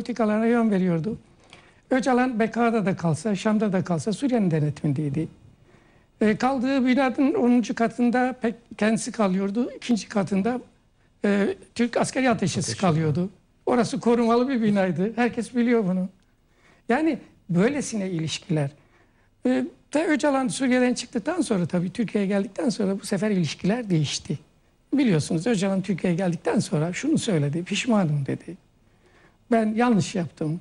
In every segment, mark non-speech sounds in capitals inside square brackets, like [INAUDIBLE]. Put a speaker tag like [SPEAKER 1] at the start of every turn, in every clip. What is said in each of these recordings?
[SPEAKER 1] politikalarına yön veriyordu. Öcalan Beka'da da kalsa, Şam'da da kalsa Suriye'nin denetimindeydi. E, kaldığı binanın 10. katında pek kendisi kalıyordu. ikinci katında e, Türk askeri ateşesi Ateşi. kalıyordu. Orası korumalı bir binaydı. Herkes biliyor bunu. Yani böylesine ilişkiler. E, ve Öcalan Suriye'den çıktıktan sonra tabii Türkiye'ye geldikten sonra bu sefer ilişkiler değişti. Biliyorsunuz Öcalan Türkiye'ye geldikten sonra şunu söyledi, pişmanım dedi ben yanlış yaptım.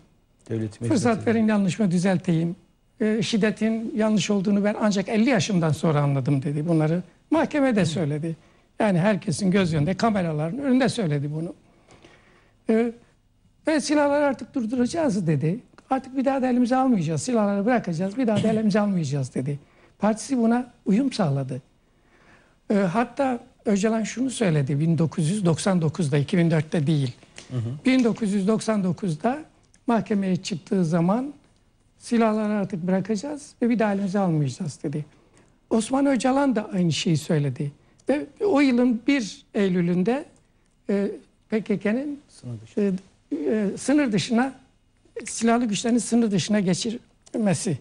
[SPEAKER 2] Devletim Fırsat
[SPEAKER 1] hizmeti. verin yanlışımı düzelteyim. E, şiddetin yanlış olduğunu ben ancak 50 yaşımdan sonra anladım dedi. Bunları mahkemede söyledi. Yani herkesin göz önünde kameraların önünde söyledi bunu. E, ve silahları artık durduracağız dedi. Artık bir daha da elimize almayacağız. Silahları bırakacağız. Bir daha da elimize almayacağız dedi. Partisi buna uyum sağladı. E, hatta Öcalan şunu söyledi 1999'da 2004'te değil. Hı hı. 1999'da mahkemeye çıktığı zaman silahları artık bırakacağız ve bir daha elimize almayacağız dedi. Osman Öcalan da aynı şeyi söyledi. Ve o yılın 1 Eylül'ünde e, PKK'nin sınır, dışı. e, e, sınır dışına silahlı güçlerin sınır dışına geçirmesi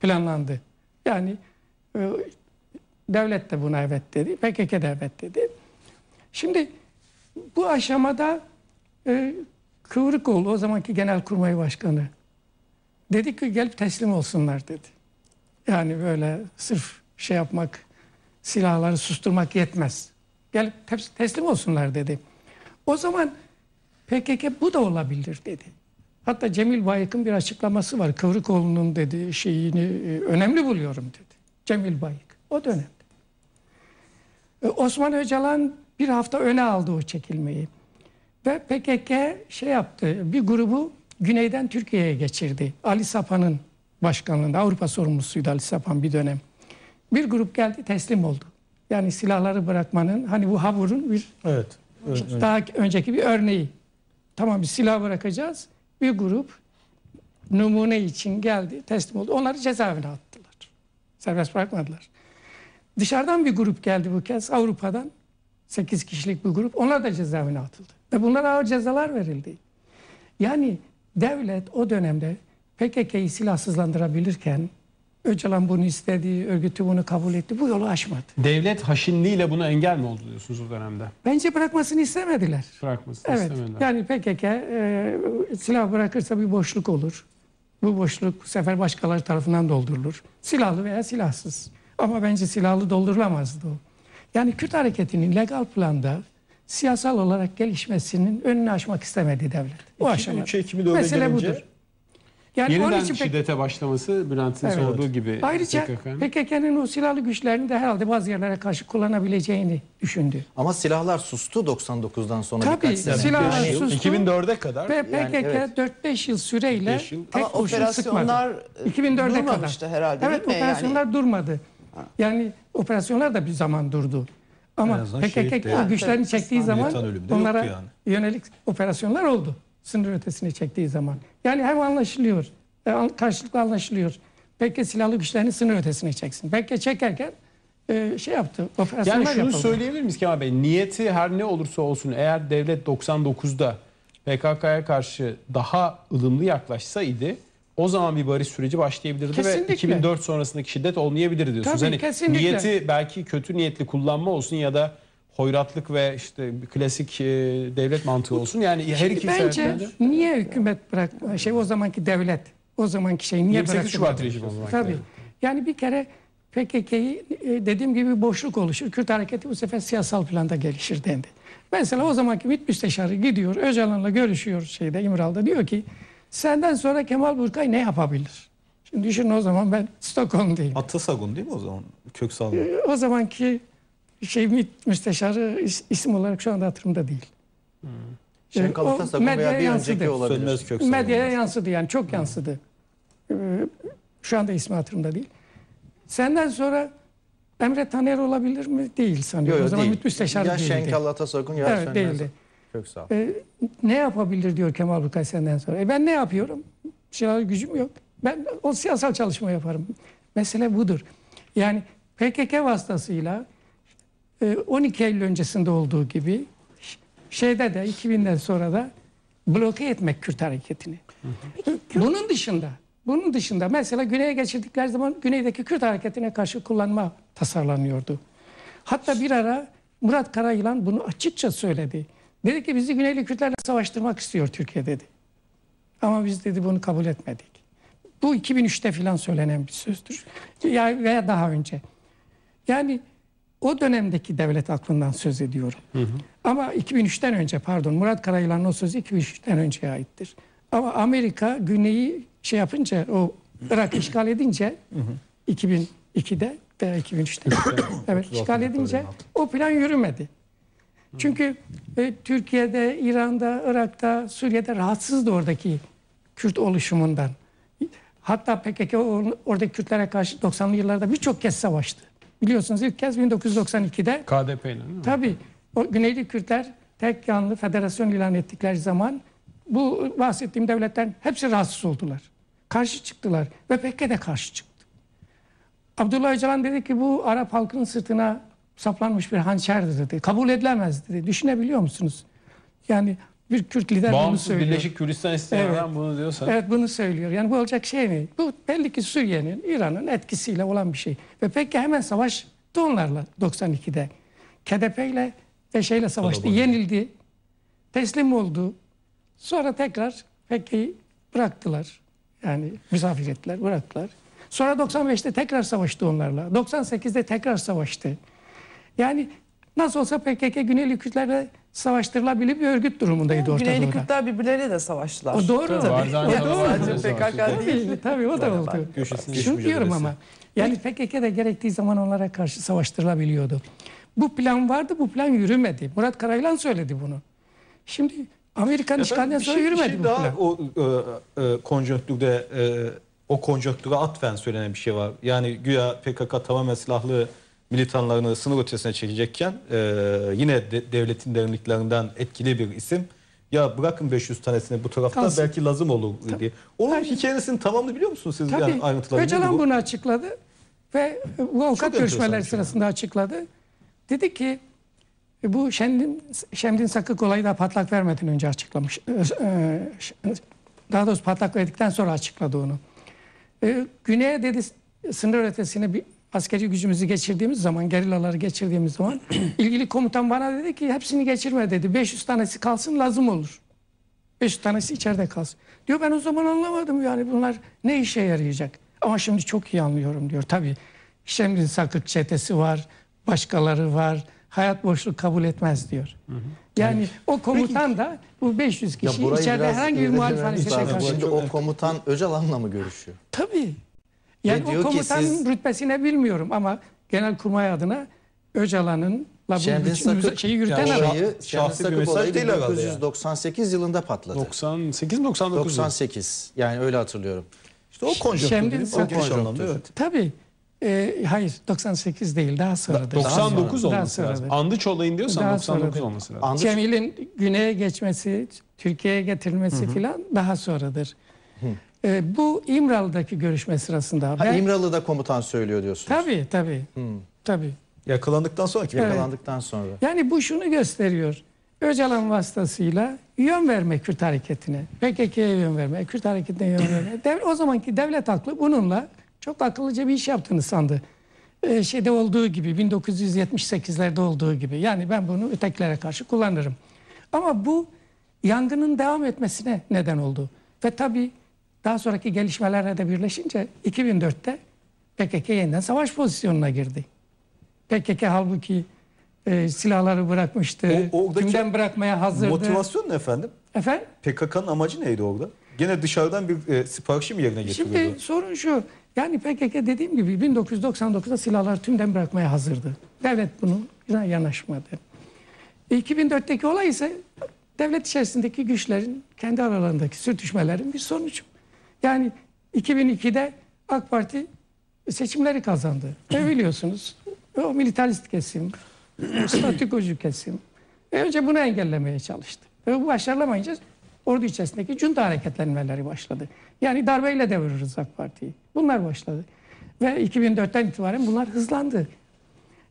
[SPEAKER 1] planlandı. Yani e, devlet de buna evet dedi. PKK de evet dedi. Şimdi bu aşamada e, oldu o zamanki Genelkurmay Başkanı dedik ki gelip teslim olsunlar dedi. Yani böyle sırf şey yapmak, silahları susturmak yetmez. Gelip teslim olsunlar dedi. O zaman PKK bu da olabilir dedi. Hatta Cemil Bayık'ın bir açıklaması var. Kıvrıkoğlu'nun dedi şeyini e, önemli buluyorum dedi. Cemil Bayık. O dönemde. E, Osman Öcalan bir hafta öne aldı o çekilmeyi. Ve PKK şey yaptı, bir grubu güneyden Türkiye'ye geçirdi. Ali Sapan'ın başkanlığında, Avrupa sorumlusuydu Ali Sapan bir dönem. Bir grup geldi teslim oldu. Yani silahları bırakmanın, hani bu Havur'un bir evet, daha önceki bir örneği. Tamam bir silah bırakacağız. Bir grup numune için geldi, teslim oldu. Onları cezaevine attılar. Serbest bırakmadılar. Dışarıdan bir grup geldi bu kez Avrupa'dan. 8 kişilik bir grup onlar da cezaevine atıldı. Ve bunlara ağır cezalar verildi. Yani devlet o dönemde PKK'yi silahsızlandırabilirken Öcalan bunu istedi, örgütü bunu kabul etti. Bu yolu aşmadı.
[SPEAKER 2] Devlet haşinliğiyle buna engel mi oldu diyorsunuz o dönemde?
[SPEAKER 1] Bence bırakmasını istemediler.
[SPEAKER 2] Bırakmasını evet. istemediler.
[SPEAKER 1] Yani PKK e, silah bırakırsa bir boşluk olur. Bu boşluk bu sefer başkaları tarafından doldurulur. Silahlı veya silahsız. Ama bence silahlı doldurulamazdı o. Yani Kürt hareketinin legal planda siyasal olarak gelişmesinin önünü açmak istemedi devlet. Bu aşamada. 3 Ekim'i doğru Mesele gelince... budur. Yani Yeniden onun için
[SPEAKER 2] şiddete pek... başlaması Bülent'in evet. sorduğu gibi. Ayrıca
[SPEAKER 1] PKK'nın o silahlı güçlerini de herhalde bazı yerlere karşı kullanabileceğini düşündü.
[SPEAKER 2] Ama silahlar sustu 99'dan sonra Tabii, birkaç silahlar yani, sustu. 2004'e kadar. Ve PKK yani, evet.
[SPEAKER 1] 4-5 yıl süreyle yıl. tek Ama kurşun sıkmadı. 2004'e kadar. herhalde Evet operasyonlar yani... durmadı. Yani operasyonlar da bir zaman durdu. Ama PKK o güçlerini yani. çektiği zaman onlara yani. yönelik operasyonlar oldu. Sınır ötesini çektiği zaman. Yani hem anlaşılıyor, e, karşılıklı anlaşılıyor. PKK silahlı güçlerini sınır ötesine çeksin. PKK çekerken e, şey yaptı. Yani şunu yapıldı. söyleyebilir
[SPEAKER 2] miyiz Kemal Bey? Niyeti her ne olursa olsun eğer devlet 99'da PKK'ya karşı daha ılımlı yaklaşsaydı o zaman bir barış süreci başlayabilirdi kesinlikle. ve 2004 sonrasındaki şiddet olmayabilir diyorsunuz. Tabii, hani kesinlikle. niyeti belki kötü niyetli kullanma olsun ya da hoyratlık ve işte klasik e, devlet mantığı olsun. Yani her Şimdi iki bence sebeple...
[SPEAKER 1] niye hükümet bırakma şey o zamanki devlet o zamanki şey niye 28 Şubat rejimi o zaman. Tabii. Yani bir kere PKK'yı e, dediğim gibi boşluk oluşur. Kürt hareketi bu sefer siyasal planda gelişir dendi. Mesela o zamanki MİT müsteşarı gidiyor Öcalan'la görüşüyor şeyde İmralda diyor ki Senden sonra Kemal Burkay ne yapabilir? Şimdi düşün o zaman ben Stockholm'dayım.
[SPEAKER 2] Atasagun değil mi o zaman? Köksal.
[SPEAKER 1] Ee, o zamanki şey müsteşarı is, isim olarak şu anda hatırımda değil. Hmm. Şenkal ee, Atasagun veya bir yansıdı.
[SPEAKER 2] olabilir. Medyaya
[SPEAKER 1] yansıdı yani çok yansıdı. Hmm. Ee, şu anda ismi hatırımda değil. Senden sonra Emre Taner olabilir mi? Değil sanıyorum. Yo, yo, o zaman değil. müsteşarı ya değildi. Ya Şenkal
[SPEAKER 3] Atasagun ya evet, Sönmez. Değildi. Çok sağ ol.
[SPEAKER 1] E, ne yapabilir diyor Kemal Bulkaysenden sonra. E ben ne yapıyorum? Bir şeyler gücüm yok. Ben o siyasal çalışma yaparım. Mesele budur. Yani PKK vasıtasıyla 12 e, Eylül öncesinde olduğu gibi şeyde de 2000'den sonra da bloke etmek Kürt hareketini. Peki, Bunun dışında bunun dışında mesela güneye geçirdikleri zaman güneydeki Kürt hareketine karşı kullanma tasarlanıyordu. Hatta bir ara Murat Karayılan bunu açıkça söyledi. Dedi ki bizi Güneyli Kürtlerle savaştırmak istiyor Türkiye dedi. Ama biz dedi bunu kabul etmedik. Bu 2003'te filan söylenen bir sözdür. Ya, veya daha önce. Yani o dönemdeki devlet aklından söz ediyorum. Hı hı. Ama 2003'ten önce pardon Murat Karayılan'ın o sözü 2003'ten önceye aittir. Ama Amerika Güney'i şey yapınca o Irak [CLEARS THROAT] işgal edince hı hı. 2002'de veya 2003'te evet, işgal edince o plan yürümedi. Çünkü e, Türkiye'de, İran'da, Irak'ta, Suriye'de rahatsızdı oradaki Kürt oluşumundan. Hatta PKK oradaki Kürtlere karşı 90'lı yıllarda birçok kez savaştı. Biliyorsunuz ilk kez 1992'de. KDP ile Tabii. O Güneyli Kürtler tek yanlı federasyon ilan ettikler zaman bu bahsettiğim devletlerin hepsi rahatsız oldular. Karşı çıktılar ve PKK de karşı çıktı. Abdullah Öcalan dedi ki bu Arap halkının sırtına saplanmış bir hançerdir dedi. Kabul edilemez dedi. Düşünebiliyor musunuz? Yani bir Kürt lider Bağımsız bunu söylüyor. Birleşik Kürdistan İslam'dan evet. bunu diyorsan. Evet bunu söylüyor. Yani bu olacak şey mi? Bu belli ki Suriye'nin, İran'ın etkisiyle olan bir şey. Ve peki hemen savaş onlarla 92'de. KDP ile ve şeyle savaştı. Kalabalık. Yenildi. Teslim oldu. Sonra tekrar peki bıraktılar. Yani misafir ettiler, bıraktılar. Sonra 95'te tekrar savaştı onlarla. 98'de tekrar savaştı. Yani nasıl olsa PKK Güneyli Kürtlerle savaştırılabilir bir örgüt durumundaydı ortada. Güneyli Kürtler birbirleriyle de savaştılar. O doğru. Tabii. o doğru. Sadece PKK değil. Tabii, o da oldu. Şunu diyorum ama. Yani PKK de gerektiği zaman onlara karşı savaştırılabiliyordu. Bu plan vardı, bu plan yürümedi. Murat Karaylan söyledi bunu. Şimdi Amerikan işgalinden şey- sonra şey, yürümedi şey bu daha plan.
[SPEAKER 2] O e, e, konjonktürde e, o konjonktüre atfen söylenen bir şey var. Yani güya PKK tamamen silahlı militanlarını sınır ötesine çekecekken e, yine de, devletin derinliklerinden etkili bir isim ya bırakın 500 tanesini bu tarafta Kalsın. belki lazım olur Tabii. diye. Onun Tabii. hikayesini tamamını biliyor musunuz siz? Tabii. Yani ayrıntıları Öcalan
[SPEAKER 1] bunu açıkladı ve e, bu avukat görüşmeler şey sırasında yani. açıkladı. Dedi ki e, bu Şemdin, Şemdin Sakık olayı da patlak vermeden önce açıklamış. E, daha doğrusu patlak verdikten sonra açıkladı onu. Güney'e dedi sınır ötesini askeri gücümüzü geçirdiğimiz zaman, gerillaları geçirdiğimiz zaman [CLEARS THROAT] ilgili komutan bana dedi ki hepsini geçirme dedi. 500 tanesi kalsın lazım olur. 500 tanesi içeride kalsın. Diyor ben o zaman anlamadım yani bunlar ne işe yarayacak. Ama şimdi çok iyi anlıyorum diyor. tabi Şemrin Sakık çetesi var, başkaları var. Hayat boşluk kabul etmez diyor. Hı hı. Yani evet. o komutan Peki, da bu 500 kişi içeride herhangi bir muhalif harekete karşı. Şimdi
[SPEAKER 3] o komutan Öcalan'la mı görüşüyor?
[SPEAKER 1] Tabi. Yani o komutan siz... rütbesine bilmiyorum ama genel kurmay adına Öcalan'ın Şendin Sakıp şeyi yürüten yani olayı, şahsi bir mesaj değil herhalde.
[SPEAKER 2] 1998 yani. yılında patladı. 98 mi 99 98 yani öyle hatırlıyorum.
[SPEAKER 1] İşte o konjonktür. Şendin Sakıp. Evet. Tabii. E, hayır 98 değil daha sonra. Da, 99 daha olması daha lazım.
[SPEAKER 2] Andıç olayın diyorsan daha 99 sonradır. olması lazım. Andıç...
[SPEAKER 1] Cemil'in güneye geçmesi, Türkiye'ye getirilmesi filan daha sonradır. Hı. E, bu İmralı'daki görüşme sırasında. Ha, ben,
[SPEAKER 2] İmralı da komutan söylüyor
[SPEAKER 1] diyorsunuz. Tabii tabii. Hmm. tabii.
[SPEAKER 2] Yakalandıktan sonra kim? Evet. Yakalandıktan sonra.
[SPEAKER 1] Yani bu şunu gösteriyor. Öcalan vasıtasıyla yön verme Kürt hareketine, PKK'ya yön verme, Kürt hareketine yön verme. [LAUGHS] Dev, o zamanki devlet aklı bununla çok akıllıca bir iş yaptığını sandı. Ee, şeyde olduğu gibi, 1978'lerde olduğu gibi. Yani ben bunu ötekilere karşı kullanırım. Ama bu yangının devam etmesine neden oldu. Ve tabii daha sonraki gelişmelerle de birleşince 2004'te PKK yeniden savaş pozisyonuna girdi. PKK halbuki e, silahları bırakmıştı. O, gündem bırakmaya hazırdı. Motivasyon ne efendim? Efendim? PKK'nın amacı neydi orada?
[SPEAKER 2] Gene dışarıdan bir e, siparişi mi yerine getiriyordu? Şimdi
[SPEAKER 1] sorun şu. Yani PKK dediğim gibi 1999'da silahları tümden bırakmaya hazırdı. Devlet bunu yanaşmadı. 2004'teki olay ise devlet içerisindeki güçlerin kendi aralarındaki sürtüşmelerin bir sonucu. Yani 2002'de AK Parti seçimleri kazandı. Ve biliyorsunuz o militarist kesim, statükocu kesim. Ve önce bunu engellemeye çalıştı. Ve bu başarılamayınca ordu içerisindeki junta hareketlenmeleri başladı. Yani darbeyle deviririz AK Parti'yi. Bunlar başladı. Ve 2004'ten itibaren bunlar hızlandı.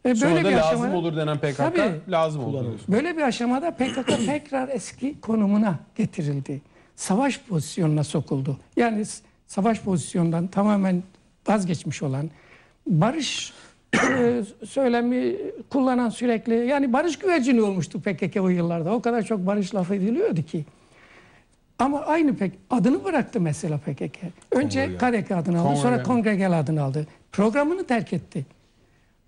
[SPEAKER 1] E Sonra böyle da bir aşamada, lazım olur denen PKK tabii, lazım olur. Böyle bir aşamada PKK tekrar eski konumuna getirildi savaş pozisyonuna sokuldu. Yani savaş pozisyondan tamamen vazgeçmiş olan barış e, söylemi kullanan sürekli yani barış güvercini olmuştu PKK o yıllarda. O kadar çok barış lafı ediliyordu ki. Ama aynı pek adını bıraktı mesela PKK. Önce KDK adını aldı, Kongre. sonra Kongregel adını aldı. Programını terk etti.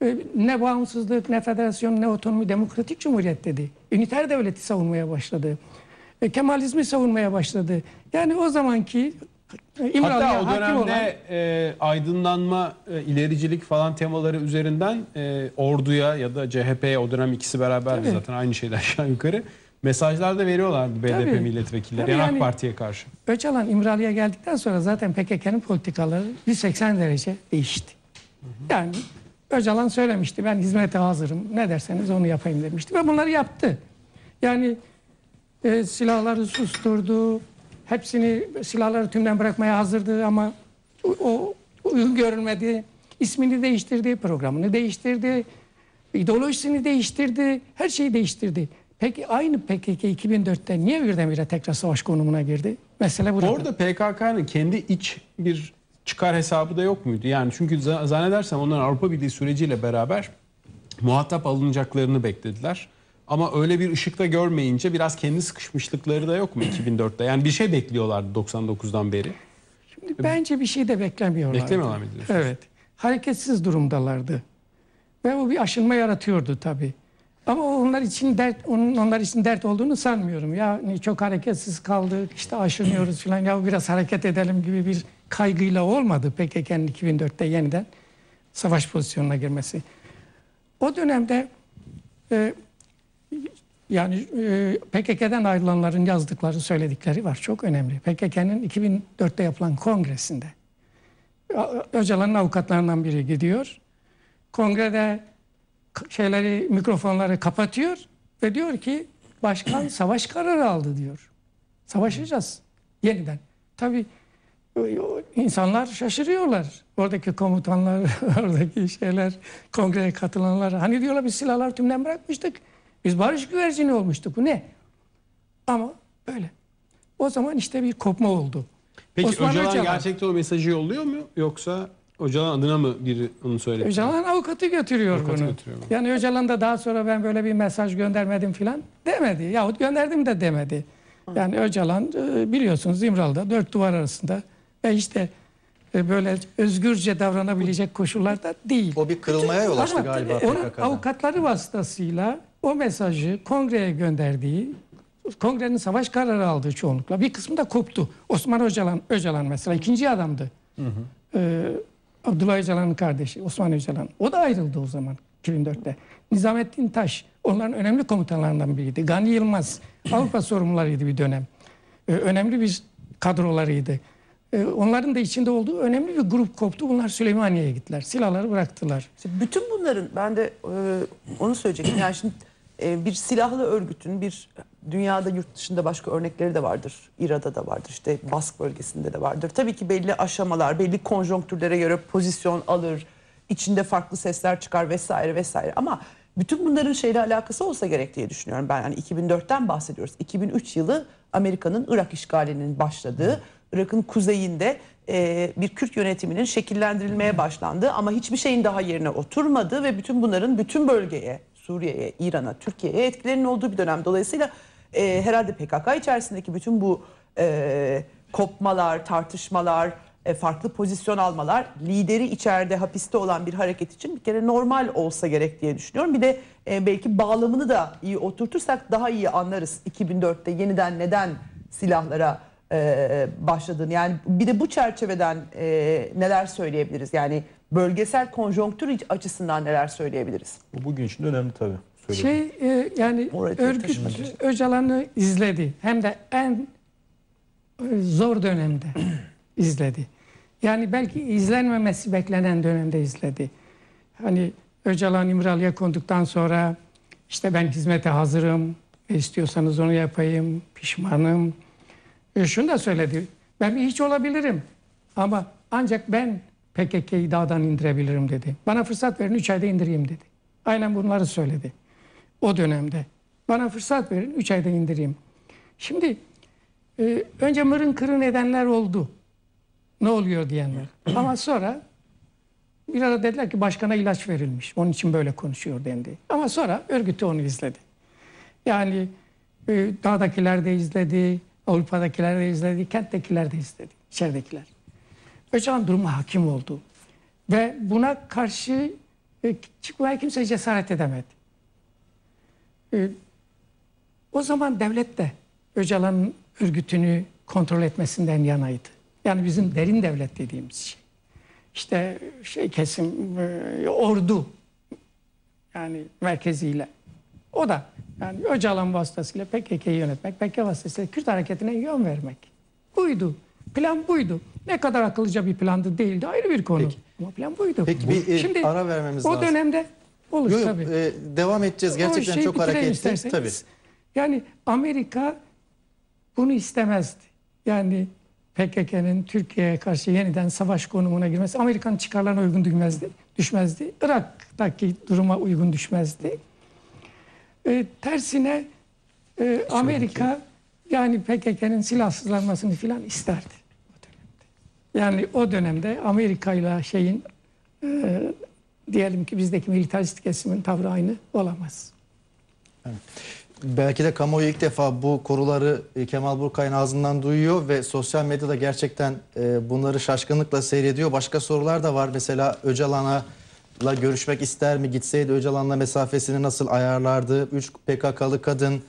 [SPEAKER 1] E, ne bağımsızlık, ne federasyon, ne otonomi, demokratik cumhuriyet dedi. Üniter devleti savunmaya başladı e, Kemalizmi savunmaya başladı. Yani o zamanki e, İmralı'ya Hatta o dönemde olan...
[SPEAKER 2] e, aydınlanma, e, ilericilik falan temaları üzerinden e, orduya ya da CHP'ye o dönem ikisi beraber zaten aynı şeyler [LAUGHS] aşağı yukarı mesajlar da veriyorlardı BDP Tabii. milletvekilleri Tabii yani, AK Parti'ye karşı.
[SPEAKER 1] Öcalan İmralı'ya geldikten sonra zaten PKK'nın politikaları 180 derece değişti. Hı hı. Yani Öcalan söylemişti ben hizmete hazırım ne derseniz onu yapayım demişti ve bunları yaptı. Yani e, silahları susturdu. Hepsini silahları tümden bırakmaya hazırdı ama o, o uygun görülmedi. İsmini değiştirdi, programını değiştirdi, ideolojisini değiştirdi, her şeyi değiştirdi. Peki aynı PKK 2004'te niye birdenbire tekrar savaş konumuna girdi? Mesele burada. Orada
[SPEAKER 2] PKK'nın kendi iç bir çıkar hesabı da yok muydu? Yani çünkü zannedersem onlar Avrupa Birliği süreciyle beraber muhatap alınacaklarını beklediler. Ama öyle bir ışıkta görmeyince biraz kendi sıkışmışlıkları da yok mu 2004'te? Yani bir şey bekliyorlardı 99'dan beri.
[SPEAKER 1] Şimdi bence bir şey de beklemiyorlardı. Beklemiyorlar mı diyorsunuz? Evet. Hareketsiz durumdalardı. Ve bu bir aşınma yaratıyordu tabii. Ama onlar için dert, onun onlar için dert olduğunu sanmıyorum. Ya çok hareketsiz kaldık, işte aşınıyoruz [CLEARS THROAT] falan. Ya biraz hareket edelim gibi bir kaygıyla olmadı PKK'nın 2004'te yeniden savaş pozisyonuna girmesi. O dönemde e, yani e, PKK'den ayrılanların yazdıkları, söyledikleri var. Çok önemli. PKK'nın 2004'te yapılan kongresinde Öcalan'ın avukatlarından biri gidiyor. Kongrede şeyleri, mikrofonları kapatıyor ve diyor ki başkan [CLEARS THROAT] savaş kararı aldı diyor. Savaşacağız yeniden. Tabi insanlar şaşırıyorlar. Oradaki komutanlar, [LAUGHS] oradaki şeyler, kongreye katılanlar. Hani diyorlar biz silahlar tümden bırakmıştık. Biz barış güvercini olmuştuk. Bu ne? Ama böyle. O zaman işte bir kopma oldu. Peki Osman Öcalan, Öcalan
[SPEAKER 2] gerçekten o mesajı yolluyor mu? Yoksa Öcalan adına mı biri onu
[SPEAKER 1] söyledi? Öcalan avukatı götürüyor avukatı bunu. Götürüyor Yani Öcalan da daha sonra ben böyle bir mesaj göndermedim filan demedi. Yahut gönderdim de demedi. Yani Öcalan e, biliyorsunuz İmralı'da dört duvar arasında ve işte e, böyle özgürce davranabilecek koşullarda değil. O bir kırılmaya yol açtı galiba. Onun avukatları vasıtasıyla o mesajı kongreye gönderdiği, kongrenin savaş kararı aldığı çoğunlukla bir kısmı da koptu. Osman Öcalan, Öcalan mesela ikinci adamdı. Hı hı. Ee, Abdullah Öcalan'ın kardeşi Osman Öcalan. O da ayrıldı o zaman 2004'te. Nizamettin Taş onların önemli komutanlarından biriydi. Gani Yılmaz [CLEARS THROAT] Avrupa sorumlularıydı bir dönem. Ee, önemli bir kadrolarıydı. Ee, onların da içinde olduğu önemli bir grup koptu. Bunlar Süleymaniye'ye gittiler. Silahları bıraktılar. Şimdi bütün bunların ben de e, onu söyleyecektim. Yani şimdi ee, bir silahlı
[SPEAKER 3] örgütün bir dünyada yurt dışında başka örnekleri de vardır. İra'da da vardır işte Bask bölgesinde de vardır. Tabii ki belli aşamalar belli konjonktürlere göre pozisyon alır. içinde farklı sesler çıkar vesaire vesaire ama bütün bunların şeyle alakası olsa gerek diye düşünüyorum ben. Yani 2004'ten bahsediyoruz. 2003 yılı Amerika'nın Irak işgalinin başladığı, Irak'ın kuzeyinde e, bir Kürt yönetiminin şekillendirilmeye başlandığı ama hiçbir şeyin daha yerine oturmadığı ve bütün bunların bütün bölgeye Suriye'ye, İran'a, Türkiye'ye etkilerinin olduğu bir dönem. Dolayısıyla e, herhalde PKK içerisindeki bütün bu e, kopmalar, tartışmalar, e, farklı pozisyon almalar lideri içeride hapiste olan bir hareket için bir kere normal olsa gerek diye düşünüyorum. Bir de e, belki bağlamını da iyi oturtursak daha iyi anlarız 2004'te yeniden neden silahlara e, başladığını. Yani bir de bu çerçeveden e, neler söyleyebiliriz? Yani bölgesel konjonktür açısından neler söyleyebiliriz? Bu bugün için
[SPEAKER 1] önemli tabii. Söyledim. Şey e, yani Oraya örgüt Öcalan'ı izledi. Hem de en e, zor dönemde [CLEARS THROAT] izledi. Yani belki izlenmemesi beklenen dönemde izledi. Hani Öcalan İmralı'ya konduktan sonra işte ben hizmete hazırım, e, istiyorsanız onu yapayım, pişmanım. E, şunu da söyledi, ben hiç olabilirim ama ancak ben PKK'yı dağdan indirebilirim dedi. Bana fırsat verin 3 ayda indireyim dedi. Aynen bunları söyledi o dönemde. Bana fırsat verin 3 ayda indireyim. Şimdi e, önce mırın kırın edenler oldu. Ne oluyor diyenler. [CLEARS THROAT] Ama sonra bir ara dediler ki başkana ilaç verilmiş. Onun için böyle konuşuyor dendi. Ama sonra örgütü onu izledi. Yani e, dağdakiler de izledi, Avrupa'dakiler de izledi, kenttekiler de izledi, içeridekiler. Öcalan duruma hakim oldu. Ve buna karşı e, çıkmaya kimse cesaret edemedi. E, o zaman devlet de Öcalan'ın örgütünü kontrol etmesinden yanaydı. Yani bizim derin devlet dediğimiz şey. İşte şey kesim e, ordu yani merkeziyle. O da yani Öcalan vasıtasıyla PKK'yı yönetmek, PKK vasıtasıyla Kürt hareketine yön vermek. Buydu. Plan buydu. Ne kadar akıllıca bir plandı değildi ayrı bir konu. Peki. Ama plan buydu. Peki bir e, Şimdi, ara vermemiz lazım. O dönemde olur yok, tabii. E, devam edeceğiz gerçekten şey çok hareketli. Tabii. Yani Amerika bunu istemezdi. Yani PKK'nın Türkiye'ye karşı yeniden savaş konumuna girmesi Amerikan çıkarlarına uygun düşmezdi. düşmezdi. Irak'taki duruma uygun düşmezdi. E, tersine e, Amerika yani PKK'nın silahsızlanmasını filan isterdi. Yani o dönemde Amerika ile şeyin e, diyelim ki bizdeki militarist kesimin tavrı aynı olamaz.
[SPEAKER 2] Evet. Belki de kamuoyu ilk defa bu koruları e, Kemal Burkay'ın ağzından duyuyor ve sosyal medyada
[SPEAKER 3] gerçekten e, bunları şaşkınlıkla seyrediyor. Başka sorular da var. Mesela Öcalan'la
[SPEAKER 2] görüşmek ister mi? Gitseydi Öcalan'la mesafesini nasıl ayarlardı? Üç PKK'lı kadın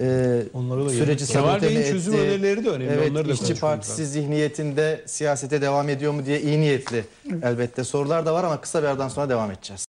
[SPEAKER 2] e, Onlara da süreci sabote mi etti? çözüm önerileri de önemli. Evet, Onları da işçi partisi lazım. zihniyetinde siyasete devam ediyor mu diye iyi niyetli elbette sorular da var ama kısa bir aradan sonra devam edeceğiz.